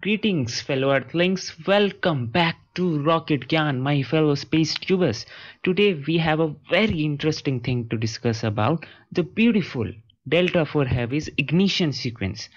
Greetings fellow earthlings, welcome back to Rocket Gyan, my fellow space tubers. Today we have a very interesting thing to discuss about the beautiful Delta 4 Heavy's ignition sequence.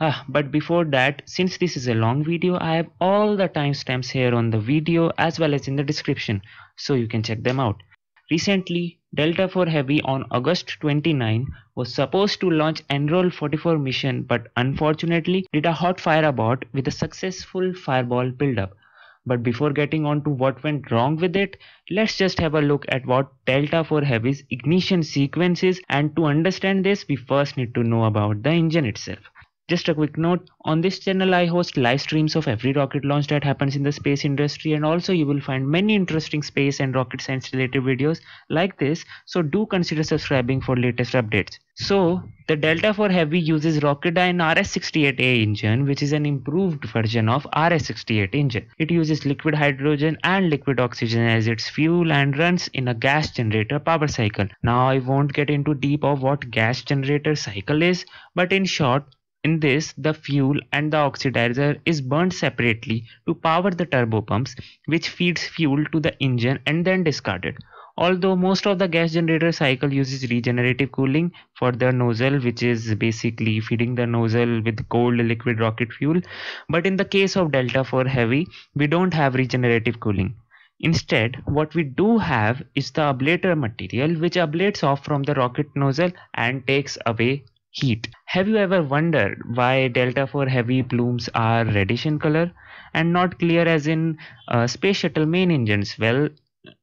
Ah, but before that, since this is a long video, I have all the timestamps here on the video as well as in the description, so you can check them out. Recently, Delta IV Heavy on August 29 was supposed to launch Enroll 44 mission but unfortunately did a hot fire abort with a successful fireball buildup. But before getting on to what went wrong with it, let's just have a look at what Delta IV Heavy's ignition sequence is and to understand this we first need to know about the engine itself. Just a quick note, on this channel I host live streams of every rocket launch that happens in the space industry and also you will find many interesting space and rocket science related videos like this, so do consider subscribing for latest updates. So, the Delta IV Heavy uses Rocketdyne RS-68A engine which is an improved version of RS-68 engine. It uses liquid hydrogen and liquid oxygen as its fuel and runs in a gas generator power cycle. Now I won't get into deep of what gas generator cycle is but in short in this, the fuel and the oxidizer is burned separately to power the turbopumps, which feeds fuel to the engine and then discarded. Although most of the gas generator cycle uses regenerative cooling for the nozzle, which is basically feeding the nozzle with cold liquid rocket fuel. But in the case of Delta 4 Heavy, we don't have regenerative cooling. Instead, what we do have is the ablator material which ablates off from the rocket nozzle and takes away heat. Have you ever wondered why delta 4 heavy plumes are reddish in color and not clear as in uh, space shuttle main engines? Well,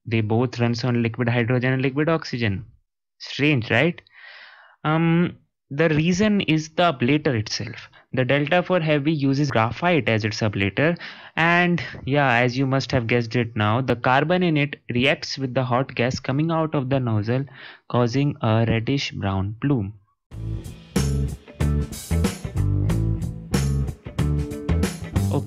they both runs on liquid hydrogen and liquid oxygen. Strange, right? Um, the reason is the ablator itself. The delta 4 heavy uses graphite as its ablator and yeah, as you must have guessed it now, the carbon in it reacts with the hot gas coming out of the nozzle causing a reddish brown plume.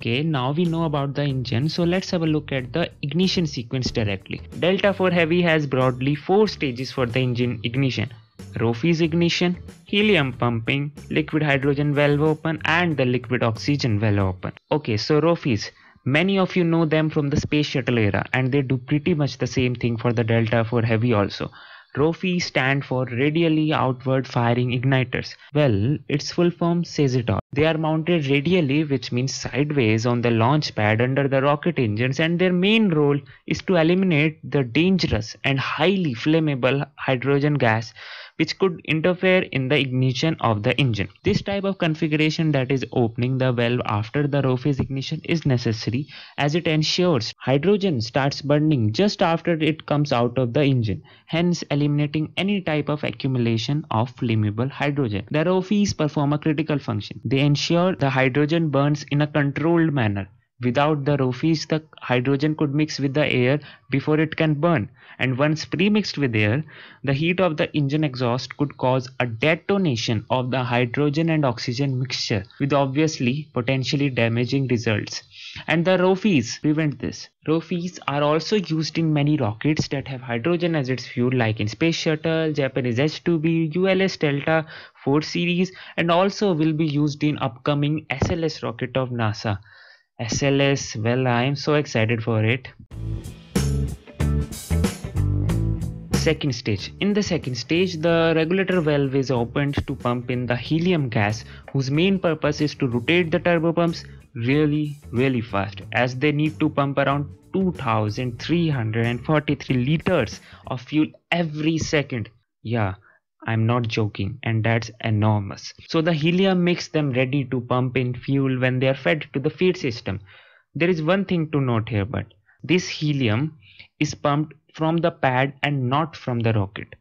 Okay, now we know about the engine, so let's have a look at the ignition sequence directly. Delta 4 Heavy has broadly 4 stages for the engine ignition. Rofi's ignition, helium pumping, liquid hydrogen valve open and the liquid oxygen valve open. Okay, so Rofi's, Many of you know them from the space shuttle era and they do pretty much the same thing for the Delta 4 Heavy also. ROFI stand for Radially Outward Firing Igniters. Well, its full form says it all. They are mounted radially which means sideways on the launch pad under the rocket engines and their main role is to eliminate the dangerous and highly flammable hydrogen gas which could interfere in the ignition of the engine. This type of configuration that is opening the valve after the row phase ignition is necessary as it ensures hydrogen starts burning just after it comes out of the engine, hence eliminating any type of accumulation of flammable hydrogen. The row phase perform a critical function. They ensure the hydrogen burns in a controlled manner Without the roofies, the hydrogen could mix with the air before it can burn. And once pre-mixed with air, the heat of the engine exhaust could cause a detonation of the hydrogen and oxygen mixture with obviously potentially damaging results. And the roofies prevent this. Roofies are also used in many rockets that have hydrogen as its fuel like in Space Shuttle, Japanese H-2B, ULS Delta 4 series and also will be used in upcoming SLS rocket of NASA. SLS. Well, I am so excited for it. Second stage. In the second stage, the regulator valve is opened to pump in the helium gas whose main purpose is to rotate the turbopumps really really fast as they need to pump around 2343 liters of fuel every second. Yeah, I'm not joking, and that's enormous. So the helium makes them ready to pump in fuel when they are fed to the feed system. There is one thing to note here, but this helium is pumped from the pad and not from the rocket.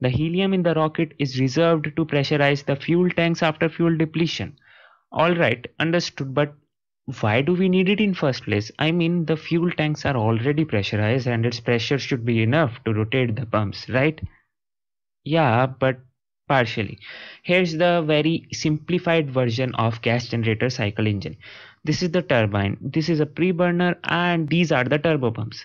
The helium in the rocket is reserved to pressurize the fuel tanks after fuel depletion. Alright, understood, but why do we need it in first place? I mean, the fuel tanks are already pressurized and its pressure should be enough to rotate the pumps, right? Yeah, but partially. Here's the very simplified version of gas generator cycle engine. This is the turbine, this is a preburner and these are the turbopumps.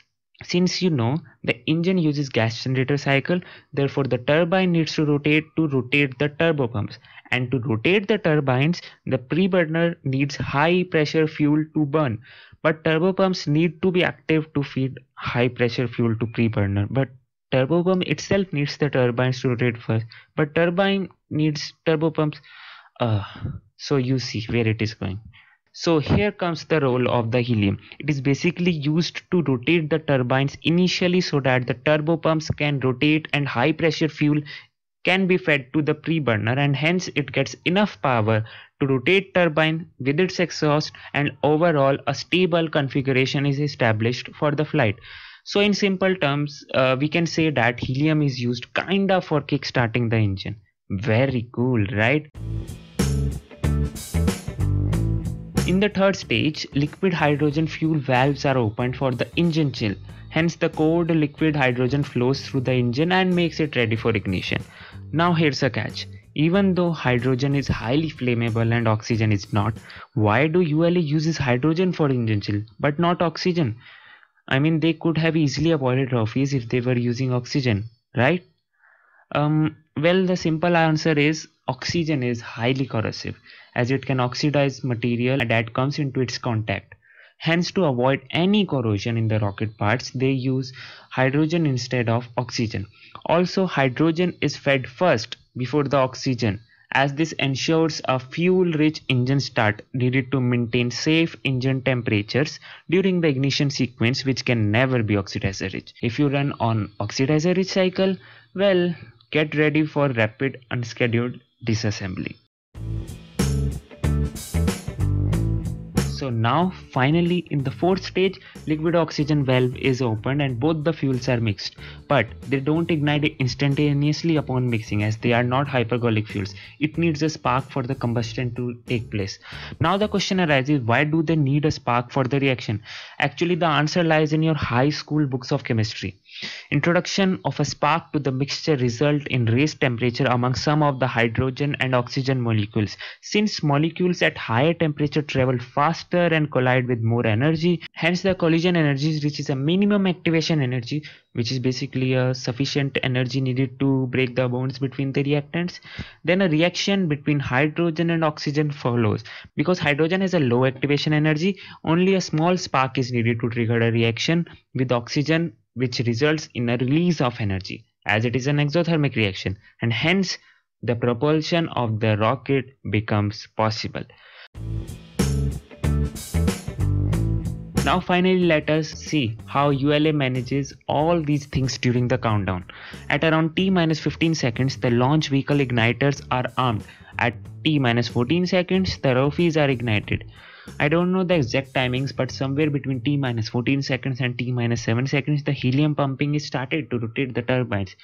Since you know the engine uses gas generator cycle, therefore the turbine needs to rotate to rotate the turbopumps. And to rotate the turbines, the preburner needs high pressure fuel to burn. But turbopumps need to be active to feed high pressure fuel to preburner. But Turbo pump itself needs the turbines to rotate first but turbine needs turbopumps uh, so you see where it is going so here comes the role of the helium. It is basically used to rotate the turbines initially so that the turbopumps can rotate and high pressure fuel can be fed to the pre burner, and hence it gets enough power to rotate turbine with its exhaust and overall a stable configuration is established for the flight. So in simple terms, uh, we can say that helium is used kinda for kickstarting the engine. Very cool, right? In the third stage, liquid hydrogen fuel valves are opened for the engine chill. Hence the cold liquid hydrogen flows through the engine and makes it ready for ignition. Now here's a catch. Even though hydrogen is highly flammable and oxygen is not, why do ULA uses hydrogen for engine chill but not oxygen? I mean, they could have easily avoided Rofis if they were using oxygen, right? Um, well, the simple answer is oxygen is highly corrosive as it can oxidize material that comes into its contact. Hence, to avoid any corrosion in the rocket parts, they use hydrogen instead of oxygen. Also, hydrogen is fed first before the oxygen as this ensures a fuel-rich engine start needed to maintain safe engine temperatures during the ignition sequence which can never be oxidizer rich. If you run on oxidizer rich cycle, well, get ready for rapid unscheduled disassembly. So now finally in the fourth stage liquid oxygen valve is opened and both the fuels are mixed but they don't ignite instantaneously upon mixing as they are not hypergolic fuels. It needs a spark for the combustion to take place. Now the question arises why do they need a spark for the reaction? Actually the answer lies in your high school books of chemistry. Introduction of a spark to the mixture result in raised temperature among some of the hydrogen and oxygen molecules. Since molecules at higher temperature travel faster and collide with more energy, hence the collision energy reaches a minimum activation energy which is basically a sufficient energy needed to break the bonds between the reactants. Then a reaction between hydrogen and oxygen follows. Because hydrogen has a low activation energy, only a small spark is needed to trigger a reaction with oxygen which results in a release of energy as it is an exothermic reaction and hence the propulsion of the rocket becomes possible. Now finally let us see how ULA manages all these things during the countdown. At around t minus 15 seconds the launch vehicle igniters are armed. At t minus 14 seconds the ROVs are ignited. I don't know the exact timings, but somewhere between t minus 14 seconds and t minus 7 seconds, the helium pumping is started to rotate the turbines.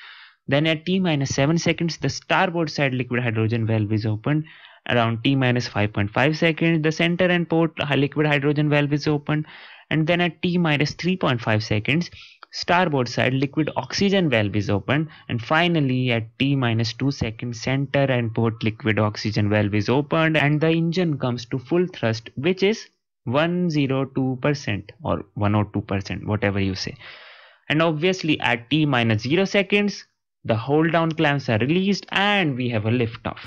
Then at t minus 7 seconds, the starboard side liquid hydrogen valve is opened. Around t minus 5.5 seconds, the center and port uh, liquid hydrogen valve is opened. And then at t minus 3.5 seconds, starboard side liquid oxygen valve is opened and finally at t minus 2 seconds center and port liquid oxygen valve is opened and the engine comes to full thrust which is 102% or 102% whatever you say and obviously at t minus 0 seconds the hold down clamps are released and we have a liftoff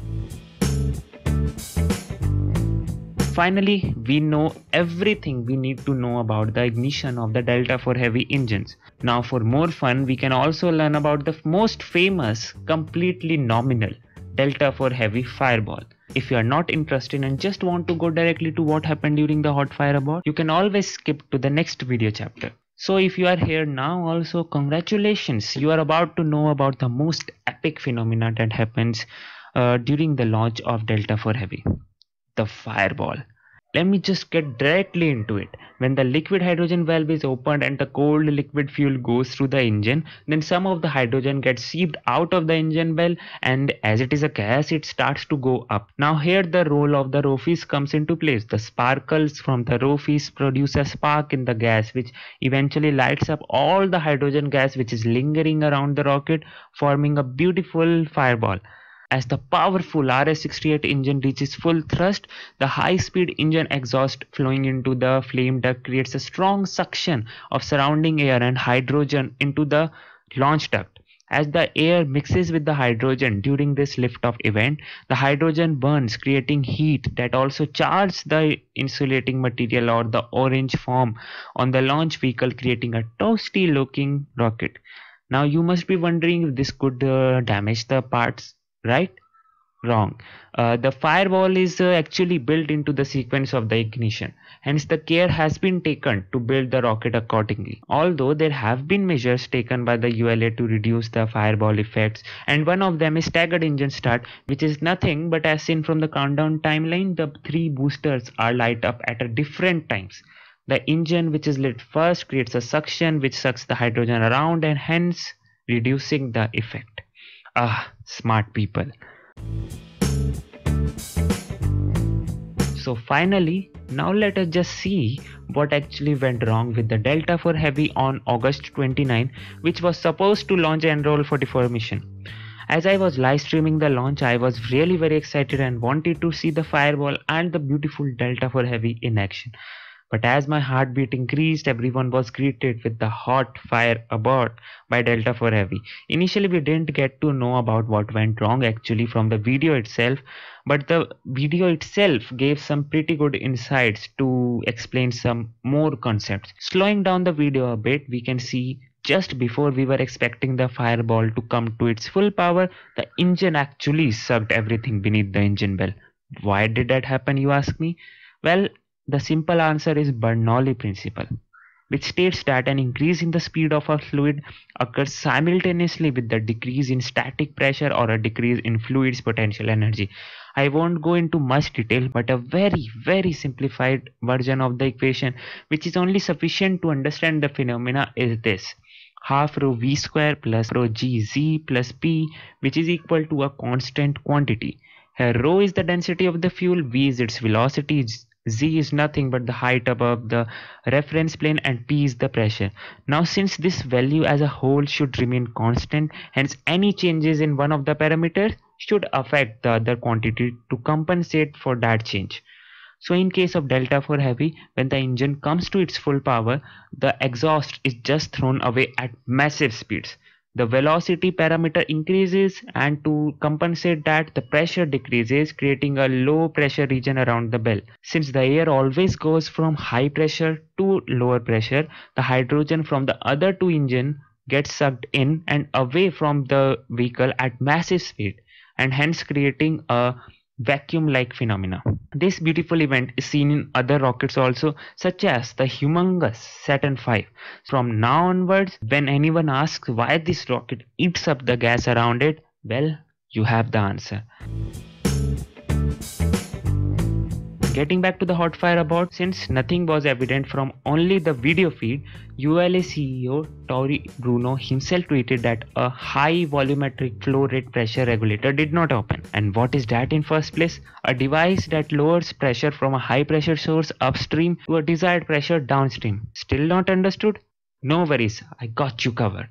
finally, we know everything we need to know about the ignition of the Delta IV heavy engines. Now for more fun, we can also learn about the most famous, completely nominal Delta IV heavy fireball. If you are not interested and just want to go directly to what happened during the hot fire abort, you can always skip to the next video chapter. So if you are here now also congratulations you are about to know about the most epic phenomena that happens uh, during the launch of Delta IV Heavy the fireball. Let me just get directly into it. When the liquid hydrogen valve is opened and the cold liquid fuel goes through the engine, then some of the hydrogen gets seeped out of the engine well and as it is a gas, it starts to go up. Now here the role of the Rofis comes into place. The sparkles from the Rofis produce a spark in the gas which eventually lights up all the hydrogen gas which is lingering around the rocket forming a beautiful fireball. As the powerful RS68 engine reaches full thrust, the high-speed engine exhaust flowing into the flame duct creates a strong suction of surrounding air and hydrogen into the launch duct. As the air mixes with the hydrogen during this liftoff event, the hydrogen burns, creating heat that also charges the insulating material or the orange foam on the launch vehicle, creating a toasty looking rocket. Now, you must be wondering if this could uh, damage the parts right wrong uh, the firewall is uh, actually built into the sequence of the ignition hence the care has been taken to build the rocket accordingly although there have been measures taken by the ULA to reduce the fireball effects and one of them is staggered engine start which is nothing but as seen from the countdown timeline the three boosters are light up at a different times the engine which is lit first creates a suction which sucks the hydrogen around and hence reducing the effect Ah, smart people. So finally, now let us just see what actually went wrong with the Delta IV Heavy on August 29, which was supposed to launch Enroll 44 mission. As I was live streaming the launch, I was really very excited and wanted to see the firewall and the beautiful Delta IV Heavy in action. But as my heartbeat increased, everyone was greeted with the hot fire aboard by Delta 4 Heavy. Initially, we didn't get to know about what went wrong actually from the video itself, but the video itself gave some pretty good insights to explain some more concepts. Slowing down the video a bit, we can see just before we were expecting the fireball to come to its full power, the engine actually sucked everything beneath the engine bell. Why did that happen, you ask me? Well, the simple answer is Bernoulli principle, which states that an increase in the speed of a fluid occurs simultaneously with the decrease in static pressure or a decrease in fluid's potential energy. I won't go into much detail but a very very simplified version of the equation which is only sufficient to understand the phenomena is this half rho v square plus rho gz plus p which is equal to a constant quantity. Here rho is the density of the fuel, v is its velocity, z is nothing but the height above the reference plane and p is the pressure now since this value as a whole should remain constant hence any changes in one of the parameters should affect the other quantity to compensate for that change so in case of delta for heavy when the engine comes to its full power the exhaust is just thrown away at massive speeds the velocity parameter increases and to compensate that the pressure decreases creating a low pressure region around the bell. Since the air always goes from high pressure to lower pressure, the hydrogen from the other two engine gets sucked in and away from the vehicle at massive speed and hence creating a vacuum-like phenomena. This beautiful event is seen in other rockets also such as the humongous Saturn V. From now onwards when anyone asks why this rocket eats up the gas around it, well you have the answer. Getting back to the Hotfire about, since nothing was evident from only the video feed, ULA CEO Tori Bruno himself tweeted that a high volumetric flow rate pressure regulator did not open. And what is that in first place? A device that lowers pressure from a high pressure source upstream to a desired pressure downstream. Still not understood? No worries, I got you covered.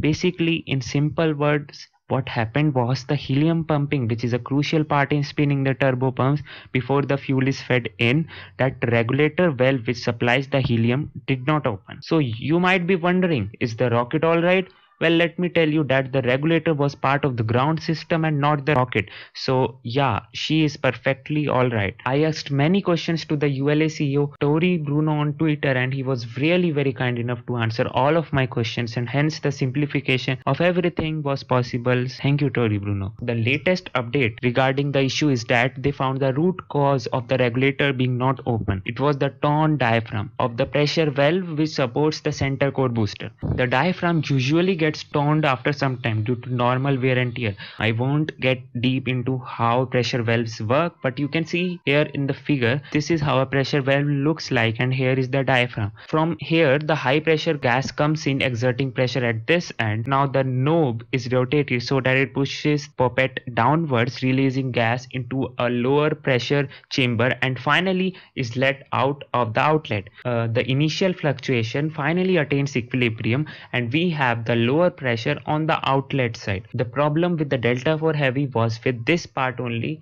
Basically, in simple words, what happened was the helium pumping, which is a crucial part in spinning the turbo pumps before the fuel is fed in, that regulator valve which supplies the helium did not open. So you might be wondering, is the rocket alright? well let me tell you that the regulator was part of the ground system and not the rocket so yeah she is perfectly all right i asked many questions to the ula ceo tori bruno on twitter and he was really very kind enough to answer all of my questions and hence the simplification of everything was possible thank you tori bruno the latest update regarding the issue is that they found the root cause of the regulator being not open it was the torn diaphragm of the pressure valve which supports the center core booster the diaphragm usually gets torn after some time due to normal wear and tear. I won't get deep into how pressure valves work but you can see here in the figure this is how a pressure valve looks like and here is the diaphragm. From here the high pressure gas comes in exerting pressure at this end. Now the knob is rotated so that it pushes puppet downwards releasing gas into a lower pressure chamber and finally is let out of the outlet. Uh, the initial fluctuation finally attains equilibrium and we have the low lower pressure on the outlet side. The problem with the Delta 4 Heavy was with this part only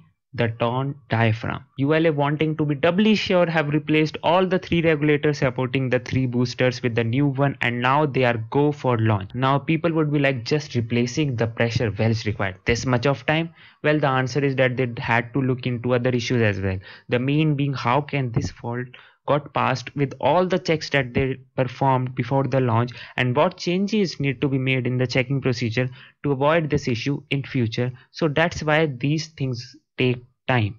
the torn diaphragm. ULA wanting to be doubly sure have replaced all the three regulators supporting the three boosters with the new one and now they are go for launch. Now people would be like just replacing the pressure wells required this much of time. Well the answer is that they had to look into other issues as well. The main being how can this fault got passed with all the checks that they performed before the launch and what changes need to be made in the checking procedure to avoid this issue in future so that's why these things take time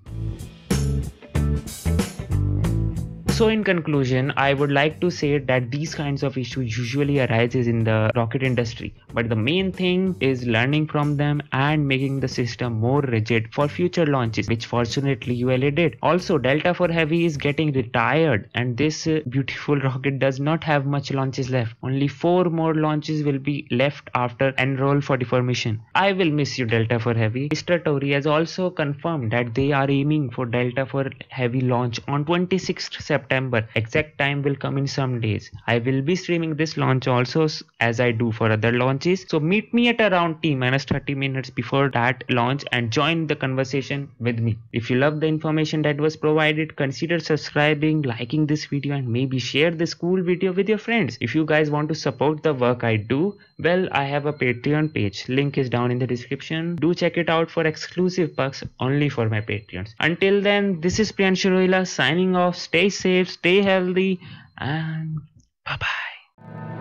so in conclusion, I would like to say that these kinds of issues usually arises in the rocket industry, but the main thing is learning from them and making the system more rigid for future launches, which fortunately ULA did. Also, Delta for Heavy is getting retired and this uh, beautiful rocket does not have much launches left. Only 4 more launches will be left after enroll for deformation. I will miss you Delta for Heavy. Mr. Tori has also confirmed that they are aiming for Delta for Heavy launch on 26th September September. Exact time will come in some days. I will be streaming this launch also as I do for other launches. So meet me at around T minus 30 minutes before that launch and join the conversation with me. If you love the information that was provided, consider subscribing, liking this video and maybe share this cool video with your friends. If you guys want to support the work I do, well, I have a Patreon page. Link is down in the description. Do check it out for exclusive perks only for my Patreons. Until then, this is Priyanshu Shiroila signing off. Stay safe safe, stay healthy, and bye bye.